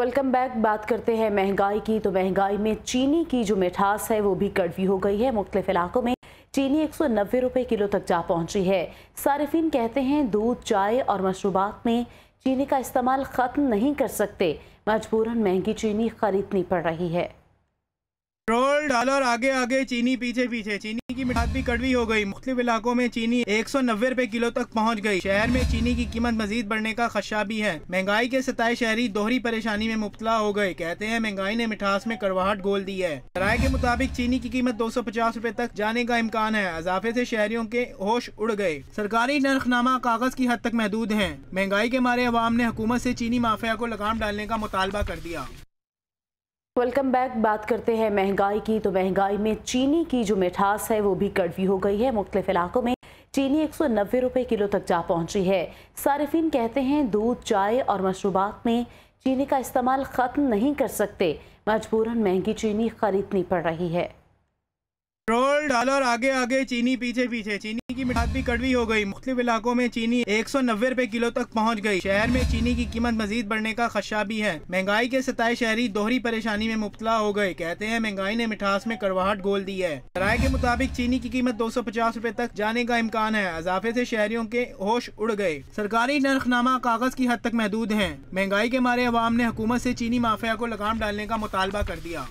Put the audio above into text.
welcome back बात करते हैं महंगाई की तो महंगाई में चीनी की जो मिठास है वो भी कड़वी हो गई है मुख्तलिफ इलाकों में चीनी एक सौ नब्बे रुपये किलो तक जा पहुंची है सारिफिन कहते हैं दूध चाय और मशरूबात में चीनी का इस्तेमाल ख़त्म नहीं कर सकते मजबूरन महंगी चीनी खरीदनी पड़ रही है और आगे आगे चीनी पीछे पीछे चीनी की मिठास भी कड़वी हो गई मुख्तलिफ इलाकों में चीनी एक सौ नब्बे रुपए किलो तक पहुँच गई शहर में चीनी की कीमत मजीद बढ़ने का खदशा भी है महंगाई के सताए शहरी दोहरी परेशानी में मुबतला हो गए कहते हैं महंगाई ने मिठास में करवाहट गोल दी है राय के मुताबिक चीनी की कीमत दो सौ पचास रूपए तक जाने का इम्कान है इजाफे ऐसी शहरियों के होश उड़ गए सरकारी नरखनामा कागज की हद तक महदूद है महंगाई के मारे अवाम ने हुकूमत ऐसी चीनी माफिया को लगाम डालने का मुतालबा कर दिया वेलकम बैक बात करते हैं महंगाई की तो महंगाई में चीनी की जो मिठास है वो भी कड़वी हो गई है मुख्तलिफ इलाकों में चीनी एक सौ नब्बे रुपए किलो तक जा पहुंची है सारिफिन कहते हैं दूध चाय और मशरूबात में चीनी का इस्तेमाल ख़त्म नहीं कर सकते मजबूरन महंगी चीनी खरीदनी पड़ रही है पेट्रोल डॉलर आगे आगे चीनी पीछे पीछे चीनी की मिठास भी कड़वी हो गई मुख्तु इलाकों में चीनी एक सौ नब्बे रूपए किलो तक पहुँच गई शहर में चीनी की कीमत मजीद बढ़ने का खदशा भी है महंगाई के सताए शहरी दोहरी परेशानी में मुबतला हो गए कहते हैं महंगाई ने मिठास में करवाहट गोल दी है राय के मुताबिक चीनी की कीमत दो सौ पचास रूपए तक जाने का इम्कान है इजाफे ऐसी शहरियों के होश उड़ गए सरकारी नरखनामा कागज की हद तक महदूद है महंगाई के मारे अवाम ने हुकूमत ऐसी चीनी माफिया को लगाम डालने का मुतालबा कर दिया